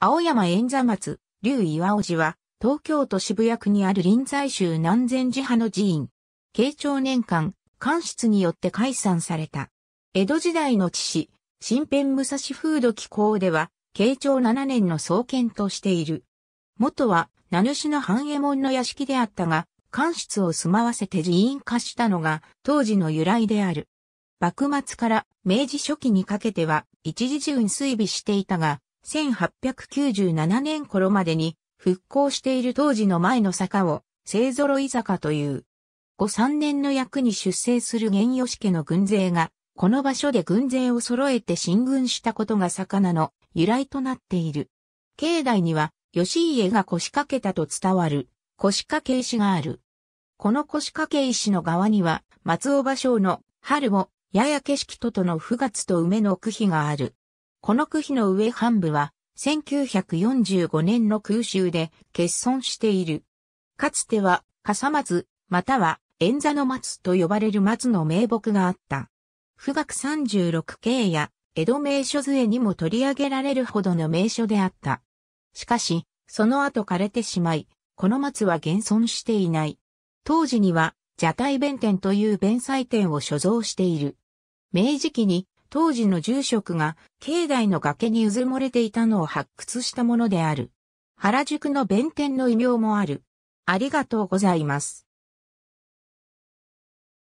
青山円座松、竜岩尾寺は、東京都渋谷区にある臨済宗南禅寺派の寺院。慶長年間、官室によって解散された。江戸時代の父、新編武蔵風土紀行では、慶長7年の創建としている。元は、名主の半右衛門の屋敷であったが、官室を住まわせて寺院化したのが、当時の由来である。幕末から明治初期にかけては、一時中に衰尾していたが、1897年頃までに復興している当時の前の坂を勢揃い坂という。後3年の役に出征する玄義家の軍勢が、この場所で軍勢を揃えて進軍したことが魚の由来となっている。境内には、義家が腰掛けたと伝わる、腰掛け石がある。この腰掛け石の側には、松尾芭蕉の春を、やや景色ととの不月と梅の句碑がある。この区比の上半部は、1945年の空襲で欠損している。かつては、笠松、または、円座の松と呼ばれる松の名木があった。富岳36景や、江戸名所図絵にも取り上げられるほどの名所であった。しかし、その後枯れてしまい、この松は現存していない。当時には、蛇体弁天という弁祭天を所蔵している。明治期に当時の住職が境内の崖にうずもれていたのを発掘したものである。原宿の弁天の異名もある。ありがとうございます。